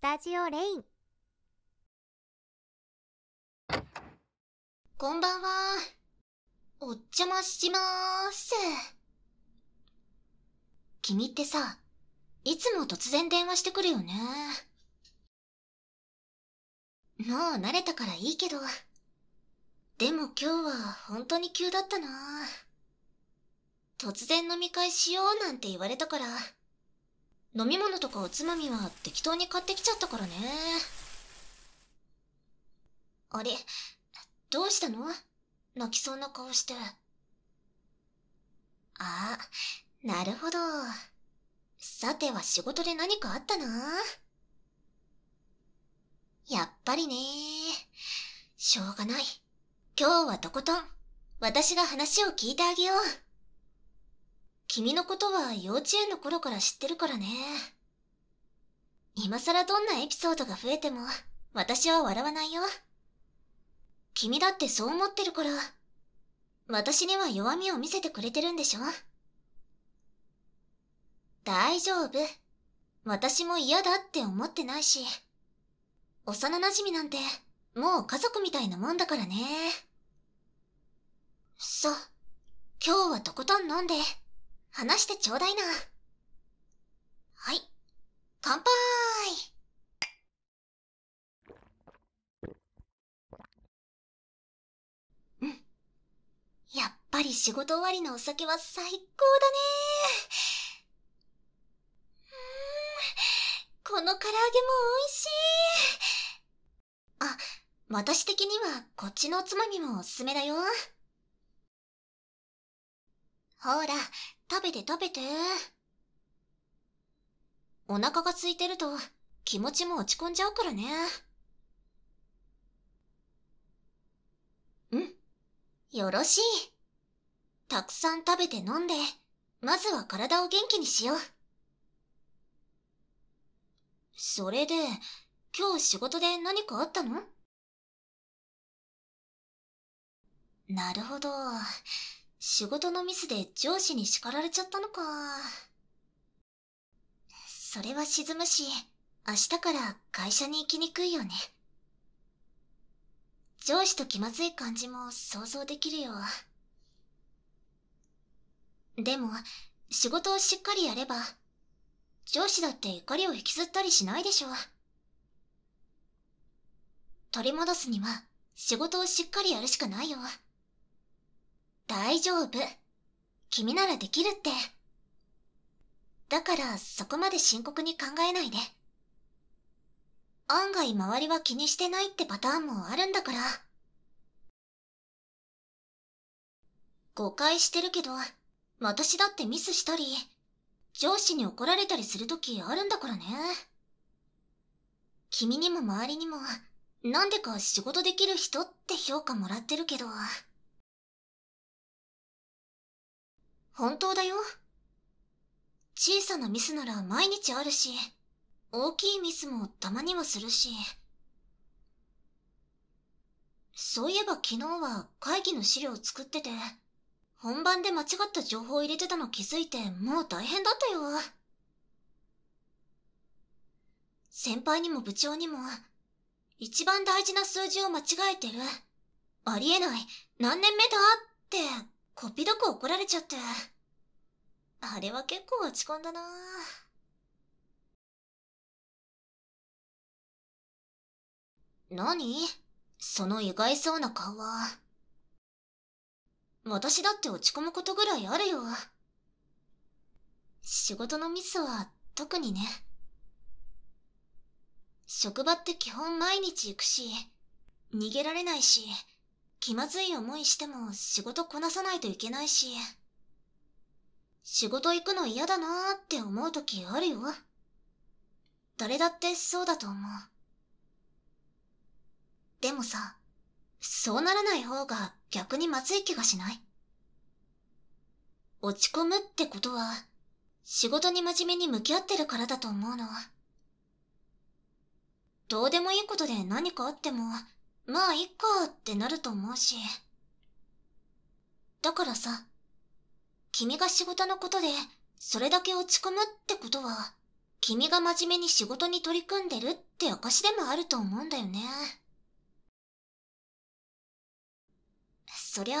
スタジオレインこんばんはお邪魔しまーす君ってさいつも突然電話してくるよねもう慣れたからいいけどでも今日は本当に急だったな突然飲み会しようなんて言われたから飲み物とかおつまみは適当に買ってきちゃったからね。あれ、どうしたの泣きそうな顔して。あ、なるほど。さては仕事で何かあったな。やっぱりね。しょうがない。今日はとことん、私が話を聞いてあげよう。君のことは幼稚園の頃から知ってるからね。今更どんなエピソードが増えても、私は笑わないよ。君だってそう思ってるから、私には弱みを見せてくれてるんでしょ大丈夫。私も嫌だって思ってないし。幼馴染なんて、もう家族みたいなもんだからね。そう。今日はとことん飲んで、話してちょうだいな。はい。乾杯うん。やっぱり仕事終わりのお酒は最高だねー。この唐揚げも美味しい。あ、私的にはこっちのおつまみもおすすめだよ。ほら、食べて食べて。お腹が空いてると気持ちも落ち込んじゃうからね。うん。よろしい。たくさん食べて飲んで、まずは体を元気にしよう。それで、今日仕事で何かあったのなるほど。仕事のミスで上司に叱られちゃったのか。それは沈むし、明日から会社に行きにくいよね。上司と気まずい感じも想像できるよ。でも、仕事をしっかりやれば、上司だって怒りを引きずったりしないでしょ。取り戻すには仕事をしっかりやるしかないよ。大丈夫。君ならできるって。だからそこまで深刻に考えないで。案外周りは気にしてないってパターンもあるんだから。誤解してるけど、私だってミスしたり、上司に怒られたりするときあるんだからね。君にも周りにも、なんでか仕事できる人って評価もらってるけど。本当だよ。小さなミスなら毎日あるし、大きいミスもたまにはするし。そういえば昨日は会議の資料を作ってて、本番で間違った情報を入れてたの気づいてもう大変だったよ。先輩にも部長にも、一番大事な数字を間違えてる。ありえない。何年目だってこっぴどく怒られちゃって。あれは結構落ち込んだな何その意外そうな顔は。私だって落ち込むことぐらいあるよ。仕事のミスは特にね。職場って基本毎日行くし、逃げられないし、気まずい思いしても仕事こなさないといけないし、仕事行くの嫌だなーって思う時あるよ。誰だってそうだと思う。でもさ、そうならない方が逆にまずい気がしない落ち込むってことは、仕事に真面目に向き合ってるからだと思うの。どうでもいいことで何かあっても、まあいっかってなると思うしだからさ君が仕事のことでそれだけ落ち込むってことは君が真面目に仕事に取り組んでるって証でもあると思うんだよねそりゃ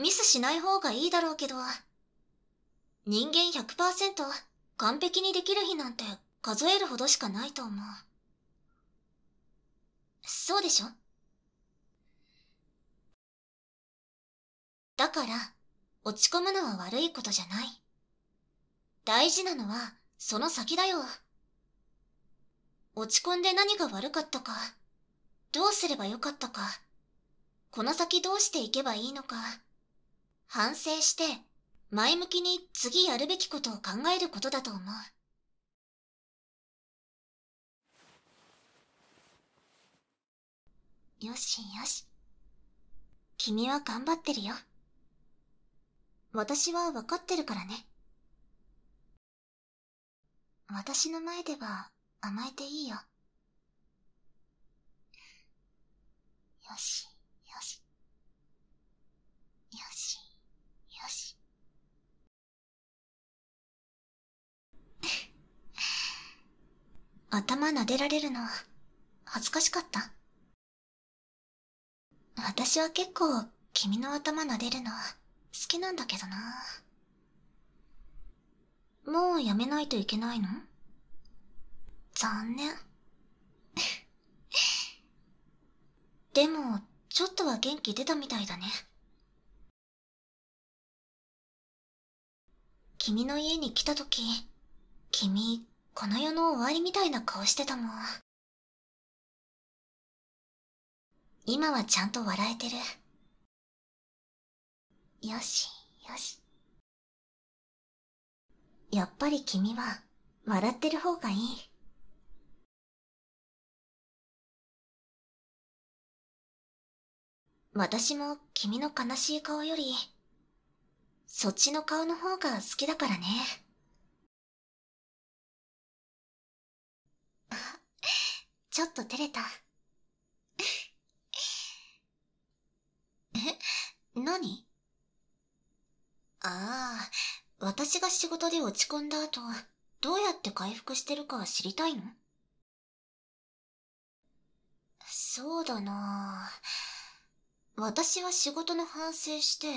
ミスしない方がいいだろうけど人間100%完璧にできる日なんて数えるほどしかないと思うそうでしょだから、落ち込むのは悪いことじゃない。大事なのは、その先だよ。落ち込んで何が悪かったか、どうすればよかったか、この先どうしていけばいいのか、反省して、前向きに次やるべきことを考えることだと思う。よしよし。君は頑張ってるよ。私は分かってるからね。私の前では甘えていいよ。よし、よし。よし、よし。頭撫でられるの、恥ずかしかった。私は結構、君の頭撫でるの、好きなんだけどなもうやめないといけないの残念 でもちょっとは元気出たみたいだね君の家に来た時君この世の終わりみたいな顔してたもん今はちゃんと笑えてるよし、よし。やっぱり君は、笑ってる方がいい。私も君の悲しい顔より、そっちの顔の方が好きだからね。ちょっと照れた。え、何ああ、私が仕事で落ち込んだ後、どうやって回復してるか知りたいのそうだな私は仕事の反省して、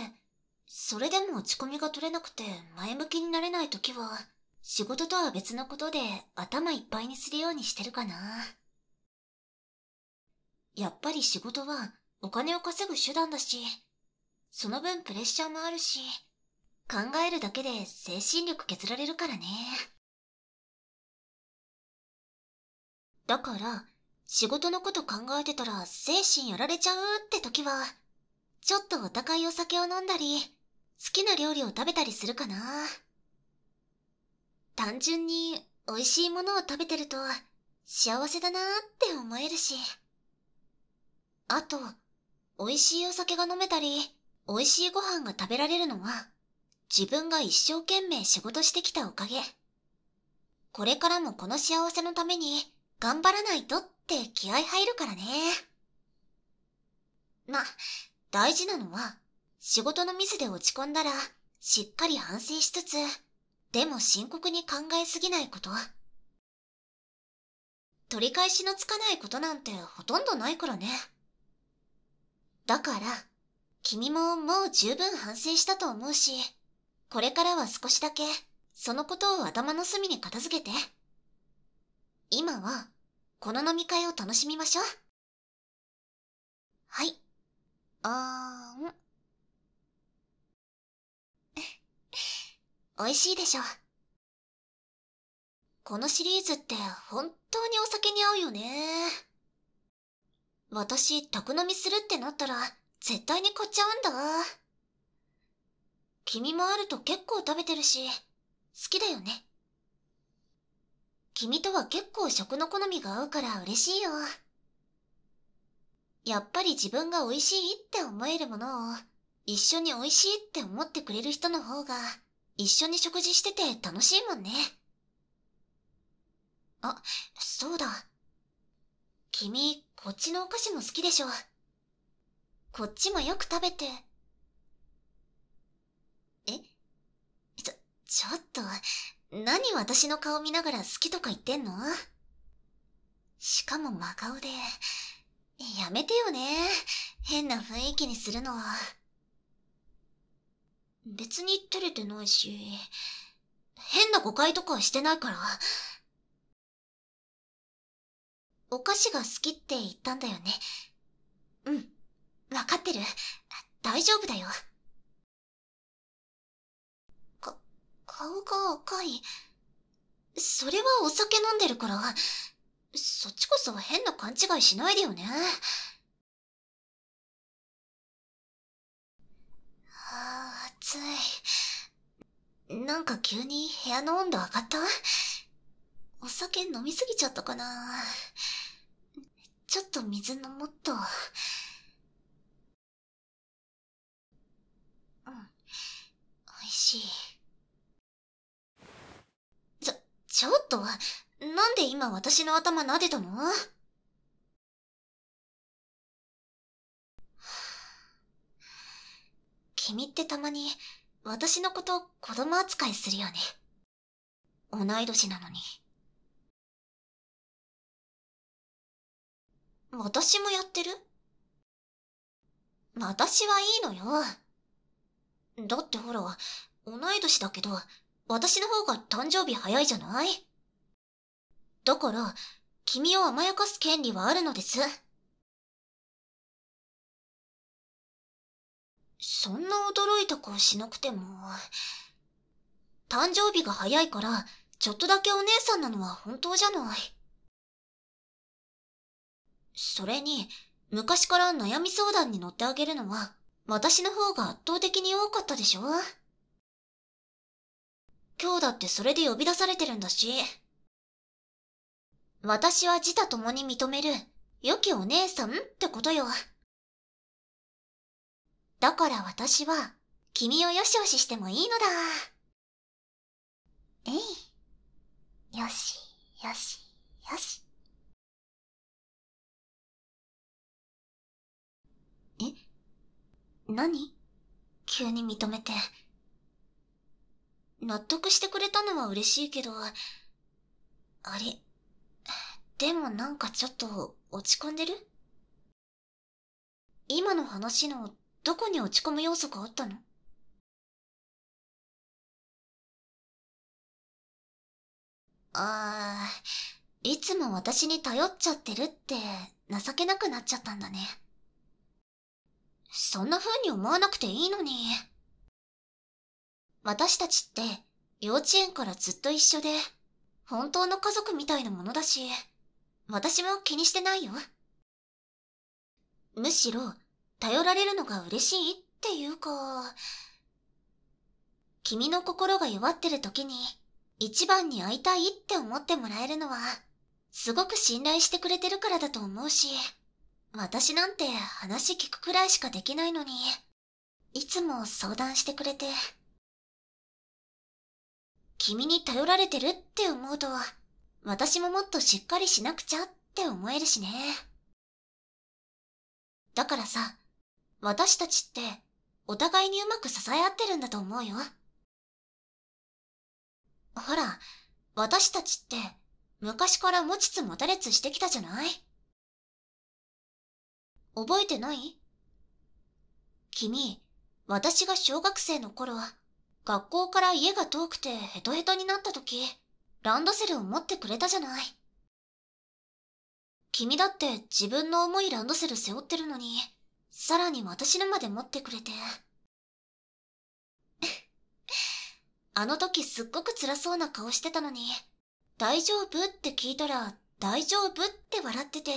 それでも落ち込みが取れなくて前向きになれない時は、仕事とは別のことで頭いっぱいにするようにしてるかな。やっぱり仕事はお金を稼ぐ手段だし、その分プレッシャーもあるし、考えるだけで精神力削られるからね。だから、仕事のこと考えてたら精神やられちゃうって時は、ちょっとお高いお酒を飲んだり、好きな料理を食べたりするかな。単純に美味しいものを食べてると幸せだなーって思えるし。あと、美味しいお酒が飲めたり、美味しいご飯が食べられるのは、自分が一生懸命仕事してきたおかげ。これからもこの幸せのために頑張らないとって気合入るからね。ま、大事なのは仕事のミスで落ち込んだらしっかり反省しつつ、でも深刻に考えすぎないこと。取り返しのつかないことなんてほとんどないからね。だから、君ももう十分反省したと思うし、これからは少しだけ、そのことを頭の隅に片付けて。今は、この飲み会を楽しみましょう。はい。あーん。美味しいでしょ。このシリーズって本当にお酒に合うよね。私、宅飲みするってなったら、絶対に買っちゃうんだ。君もあると結構食べてるし、好きだよね。君とは結構食の好みが合うから嬉しいよ。やっぱり自分が美味しいって思えるものを、一緒に美味しいって思ってくれる人の方が、一緒に食事してて楽しいもんね。あ、そうだ。君、こっちのお菓子も好きでしょ。こっちもよく食べて、ちょっと、何私の顔見ながら好きとか言ってんのしかも真顔で、やめてよね。変な雰囲気にするのは。別に照れてないし、変な誤解とかしてないから。お菓子が好きって言ったんだよね。うん。わかってる。大丈夫だよ。顔が赤い。それはお酒飲んでるから、そっちこそ変な勘違いしないでよね。ああ、暑い。なんか急に部屋の温度上がったお酒飲みすぎちゃったかなちょっと水飲もっと。うん。美味しい。ちょっと、なんで今私の頭撫でたの君ってたまに私のこと子供扱いするよね。同い年なのに。私もやってる私はいいのよ。だってほら、同い年だけど、私の方が誕生日早いじゃないだから、君を甘やかす権利はあるのです。そんな驚いた顔しなくても。誕生日が早いから、ちょっとだけお姉さんなのは本当じゃない。それに、昔から悩み相談に乗ってあげるのは、私の方が圧倒的に多かったでしょ今日だってそれで呼び出されてるんだし。私は自他共に認める、良きお姉さんってことよ。だから私は、君をよしよししてもいいのだ。えい。よし、よし、よし。え何急に認めて。納得してくれたのは嬉しいけど、あれ、でもなんかちょっと落ち込んでる今の話のどこに落ち込む要素があったのああ、いつも私に頼っちゃってるって情けなくなっちゃったんだね。そんな風に思わなくていいのに。私たちって幼稚園からずっと一緒で、本当の家族みたいなものだし、私も気にしてないよ。むしろ、頼られるのが嬉しいっていうか、君の心が弱ってる時に、一番に会いたいって思ってもらえるのは、すごく信頼してくれてるからだと思うし、私なんて話聞くくらいしかできないのに、いつも相談してくれて、君に頼られてるって思うと、私ももっとしっかりしなくちゃって思えるしね。だからさ、私たちって、お互いにうまく支え合ってるんだと思うよ。ほら、私たちって、昔から持ちつ持たれつしてきたじゃない覚えてない君、私が小学生の頃学校から家が遠くてヘトヘトになった時、ランドセルを持ってくれたじゃない。君だって自分の重いランドセル背負ってるのに、さらに私のまで持ってくれて。あの時すっごく辛そうな顔してたのに、大丈夫って聞いたら大丈夫って笑ってて。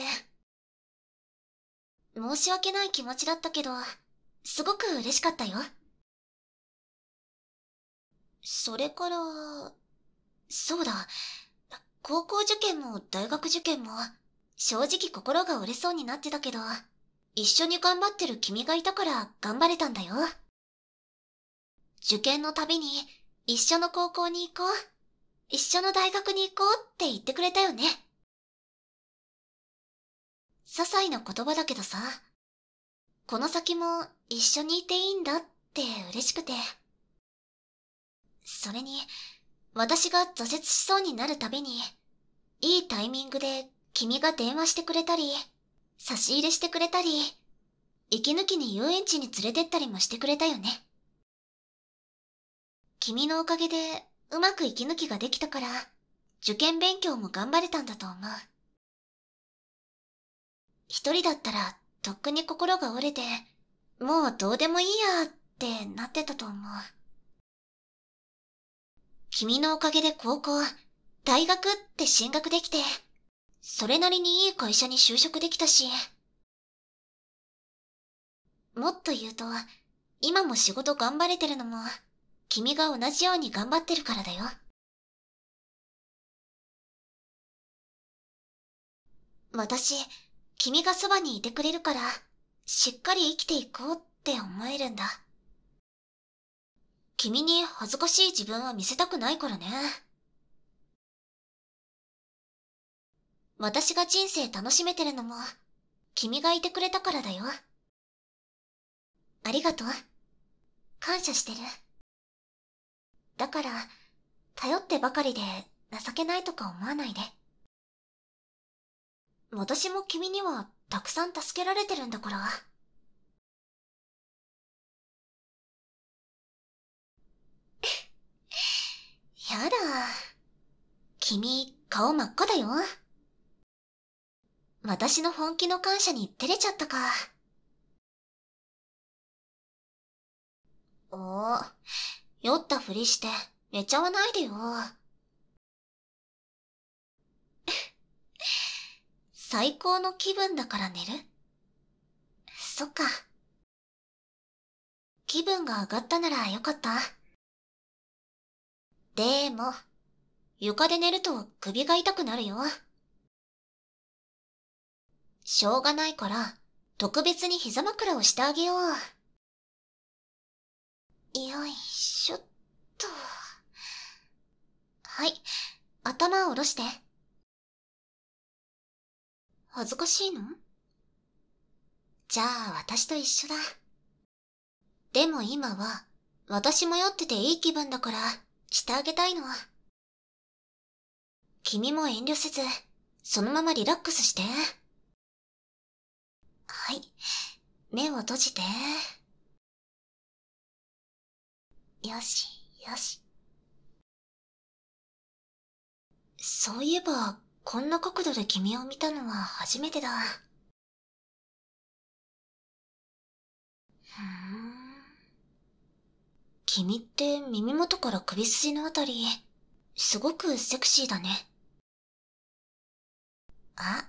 申し訳ない気持ちだったけど、すごく嬉しかったよ。それから、そうだ、高校受験も大学受験も、正直心が折れそうになってたけど、一緒に頑張ってる君がいたから頑張れたんだよ。受験のたびに、一緒の高校に行こう、一緒の大学に行こうって言ってくれたよね。些細な言葉だけどさ、この先も一緒にいていいんだって嬉しくて。それに、私が挫折しそうになるたびに、いいタイミングで君が電話してくれたり、差し入れしてくれたり、息抜きに遊園地に連れてったりもしてくれたよね。君のおかげでうまく息抜きができたから、受験勉強も頑張れたんだと思う。一人だったらとっくに心が折れて、もうどうでもいいやってなってたと思う。君のおかげで高校、大学って進学できて、それなりにいい会社に就職できたし。もっと言うと、今も仕事頑張れてるのも、君が同じように頑張ってるからだよ。私、君がそばにいてくれるから、しっかり生きていこうって思えるんだ。君に恥ずかしい自分は見せたくないからね。私が人生楽しめてるのも、君がいてくれたからだよ。ありがとう。感謝してる。だから、頼ってばかりで情けないとか思わないで。私も君にはたくさん助けられてるんだから。やだ。君、顔真っ赤だよ。私の本気の感謝に照れちゃったか。おお、酔ったふりして寝ちゃわないでよ。最高の気分だから寝るそっか。気分が上がったならよかった。でも、床で寝ると首が痛くなるよ。しょうがないから、特別に膝枕をしてあげよう。よいしょっと。はい、頭を下ろして。恥ずかしいのじゃあ私と一緒だ。でも今は、私も酔ってていい気分だから。してあげたいの。君も遠慮せず、そのままリラックスして。はい。目を閉じて。よし、よし。そういえば、こんな角度で君を見たのは初めてだ。ふーん。君って耳元から首筋のあたり、すごくセクシーだね。あ、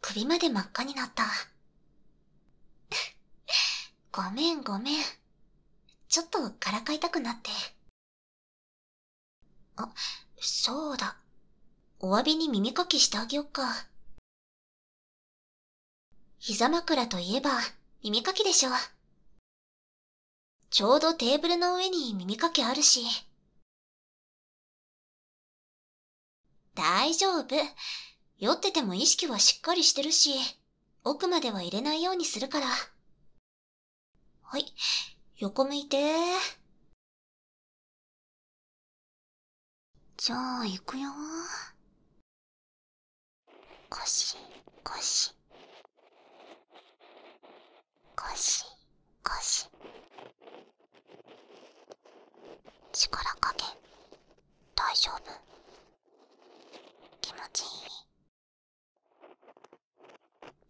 首まで真っ赤になった。ごめんごめん。ちょっとからかいたくなって。あ、そうだ。お詫びに耳かきしてあげよっか。膝枕といえば耳かきでしょ。ちょうどテーブルの上に耳かきあるし。大丈夫。酔ってても意識はしっかりしてるし、奥までは入れないようにするから。はい、横向いてじゃあ、行くよ腰、腰。腰。かし力加減大丈夫気持ちいい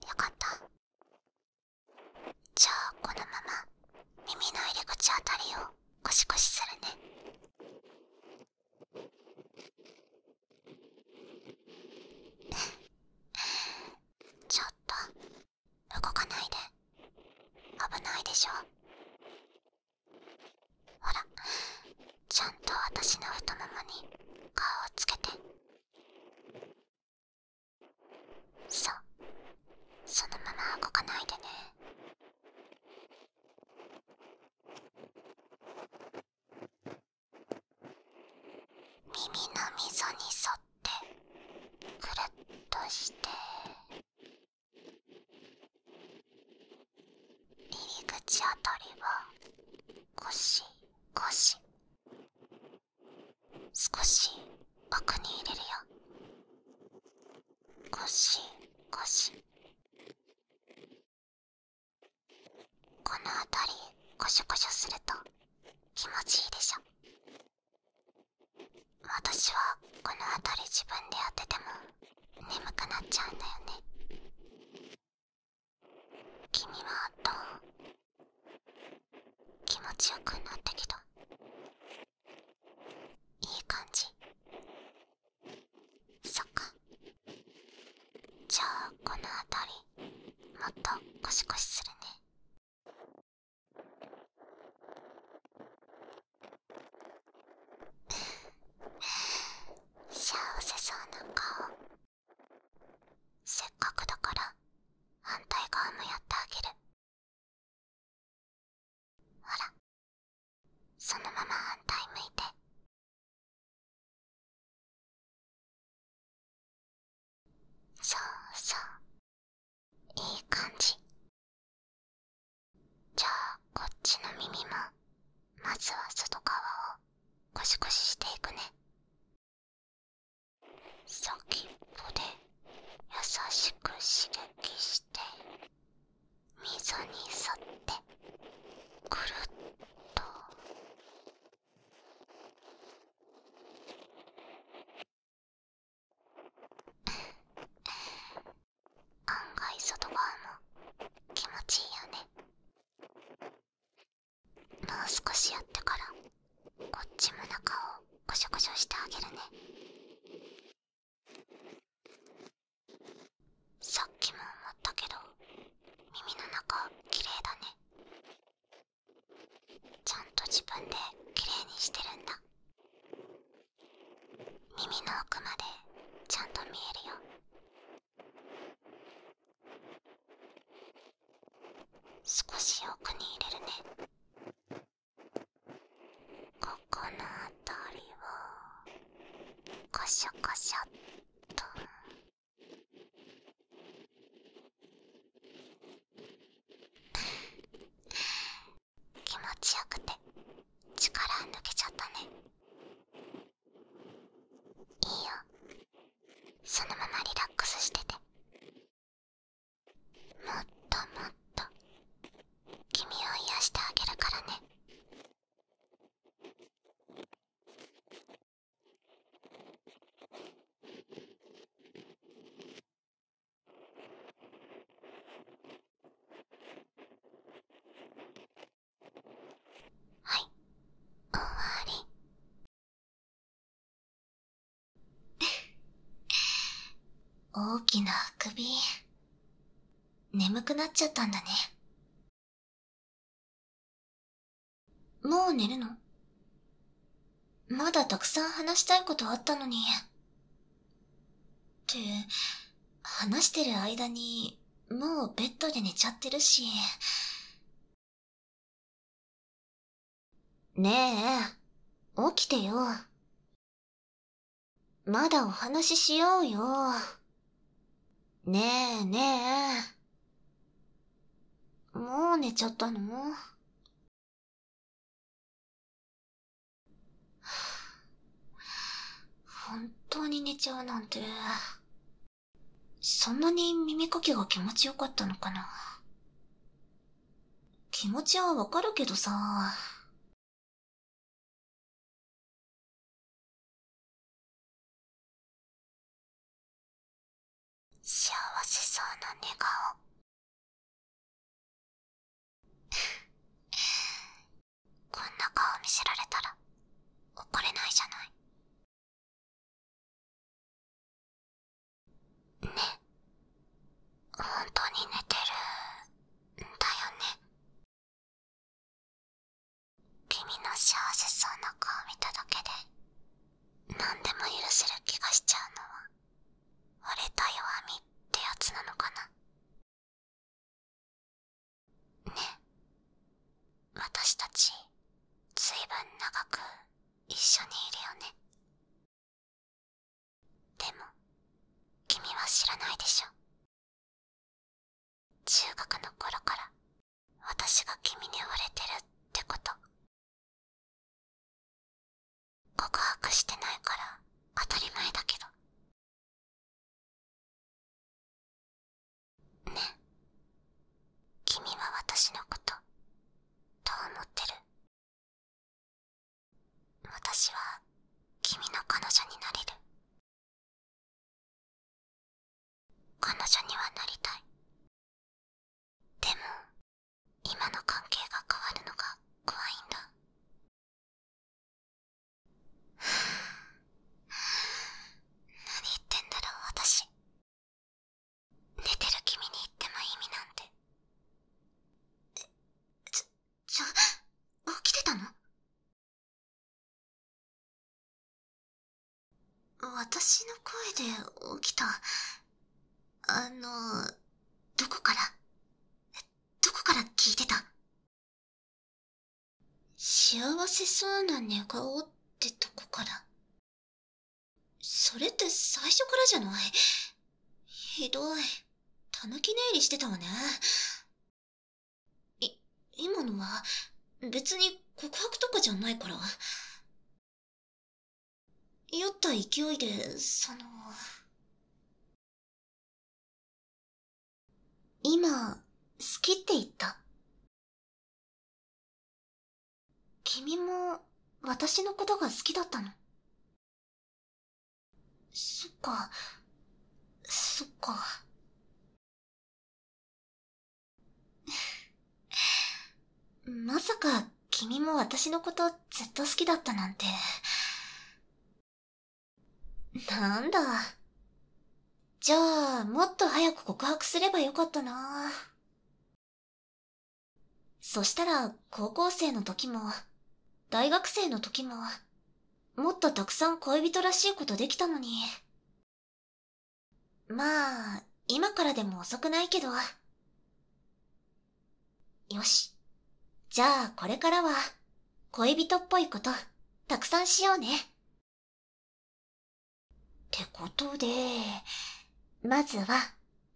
よかったじゃあこのまま耳の入り口あたりをコシコシするね ちょっと動かないで。しょほらちゃんと私の太ももに顔をつけてそうそのまま動かないでね耳の溝に沿ってくるっとして。口あたりはゴシゴシ少し枠に入れるよゴシゴシこのあたりコショコショすると気持ちいいでしょ私はこのあたり自分でやってても眠くなっちゃうずは外側をゴシゴシしていくね先っぽで優しく刺激して溝に沿ってくるっと案外外側も気持ちいいよね少しやってからこっちも中をコしょコしょしてあげるね大きなあくび。眠くなっちゃったんだね。もう寝るのまだたくさん話したいことあったのに。って、話してる間に、もうベッドで寝ちゃってるし。ねえ、起きてよ。まだお話ししようよ。ねえねえ。もう寝ちゃったの本当に寝ちゃうなんて。そんなに耳かきが気持ちよかったのかな。気持ちはわかるけどさ。幸せそうな寝顔 こんな顔見せられたら怒れないじゃないね本当に寝てるんだよね君の幸せそうな顔見ただけで何でも許せる気がしちゃうのは割れた弱みってやつなのかなねえ私たちずいぶん長く一緒にいるよねでも君は知らないでしょ中学の頃から私が君に惚れてるってこと告白してないから当たり前だけど私の声で起きたあのどこからどこから聞いてた幸せそうな寝顔ってとこからそれって最初からじゃないひどいたぬき寝入りしてたわねい今のは別に告白とかじゃないから酔った勢いでその今好きって言った君も私のことが好きだったのそっかそっか まさか君も私のことずっと好きだったなんてなんだ。じゃあ、もっと早く告白すればよかったな。そしたら、高校生の時も、大学生の時も、もっとたくさん恋人らしいことできたのに。まあ、今からでも遅くないけど。よし。じゃあ、これからは、恋人っぽいこと、たくさんしようね。ってことで、まずは、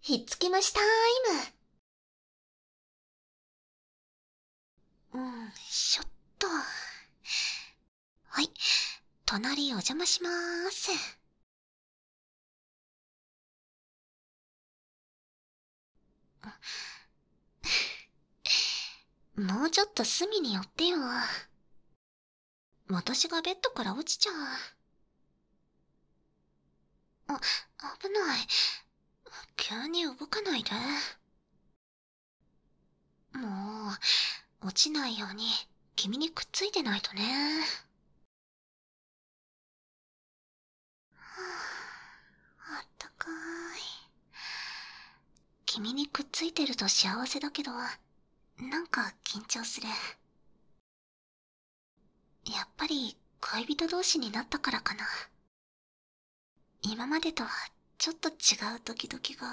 ひっつき虫タイム。うん、しょっと。はい、隣お邪魔しまーす。もうちょっと隅に寄ってよ。私がベッドから落ちちゃう。あ、危ない。急に動かないで。もう、落ちないように君にくっついてないとね。はあったかーい。君にくっついてると幸せだけど、なんか緊張する。やっぱり恋人同士になったからかな。今までとはちょっと違うドキドキが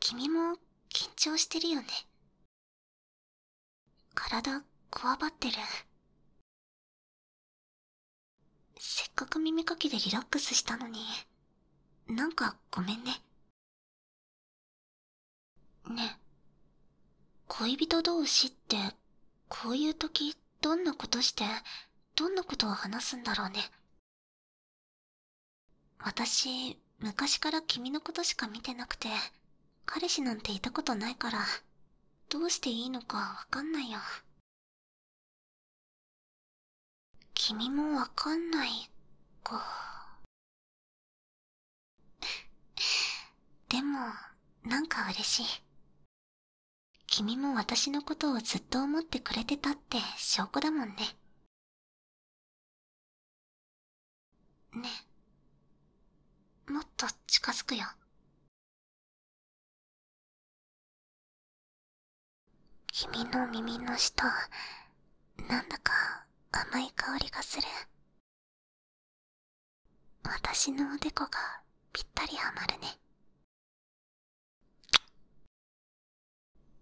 君も緊張してるよね体こわばってるせっかく耳かきでリラックスしたのになんかごめんねね恋人同士ってこういう時どんなことしてどんなことを話すんだろうね私昔から君のことしか見てなくて彼氏なんていたことないからどうしていいのかわかんないよ君もわかんないか でもなんか嬉しい君も私のことをずっと思ってくれてたって証拠だもんねねもっと近づくよ君の耳の下なんだか甘い香りがする私のおでこがぴったりはまるね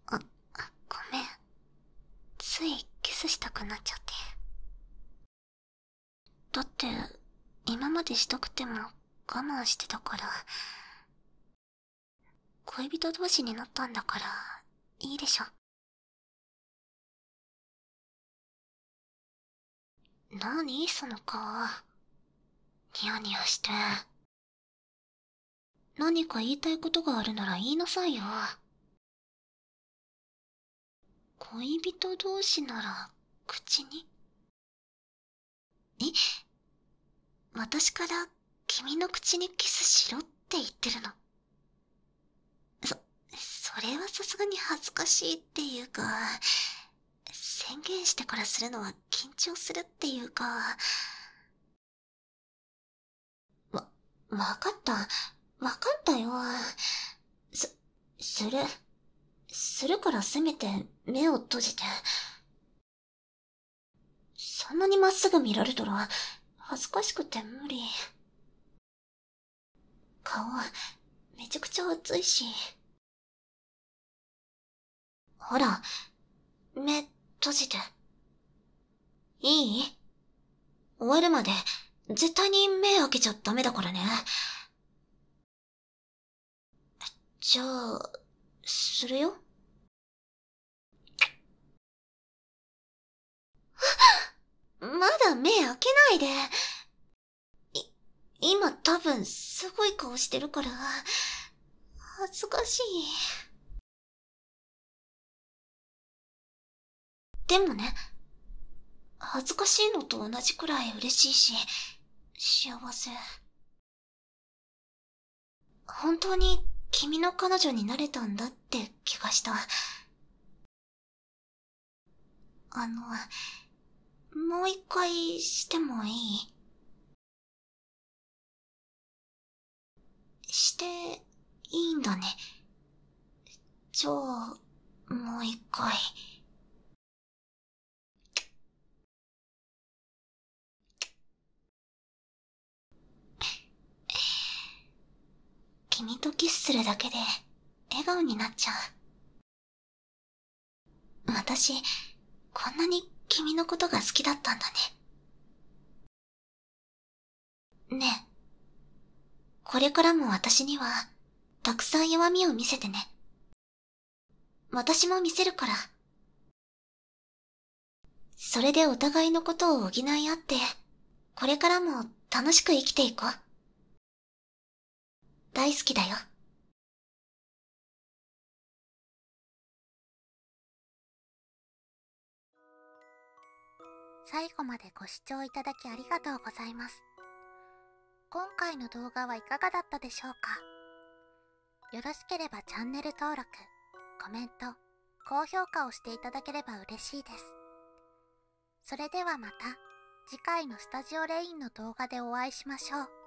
ああごめんついキスしたくなっちゃってだって今までしたくても我慢してたから恋人同士になったんだからいいでしょ何その顔ニヤニヤして何か言いたいことがあるなら言いなさいよ恋人同士なら口にえ私から君の口にキスしろって言ってるのそそれはさすがに恥ずかしいっていうか宣言してからするのは緊張するっていうかわ分かった分かったよすするするからせめて目を閉じてそんなにまっすぐ見られたら恥ずかしくて無理。顔めちゃくちゃ熱いしほら目閉じていい終わるまで絶対に目開けちゃダメだからねじゃあするよ まだ目開けないで。今多分すごい顔してるから、恥ずかしい。でもね、恥ずかしいのと同じくらい嬉しいし、幸せ。本当に君の彼女になれたんだって気がした。あの、もう一回してもいいしていいんだね。じゃあ、もう一回。君とキスするだけで笑顔になっちゃう。私、こんなに君のことが好きだったんだね。ねこれからも私には、たくさん弱みを見せてね。私も見せるから。それでお互いのことを補い合って、これからも楽しく生きていこう。大好きだよ。最後までご視聴いただきありがとうございます。今回の動画はいかがだったでしょうかよろしければチャンネル登録、コメント、高評価をしていただければ嬉しいです。それではまた次回のスタジオレインの動画でお会いしましょう。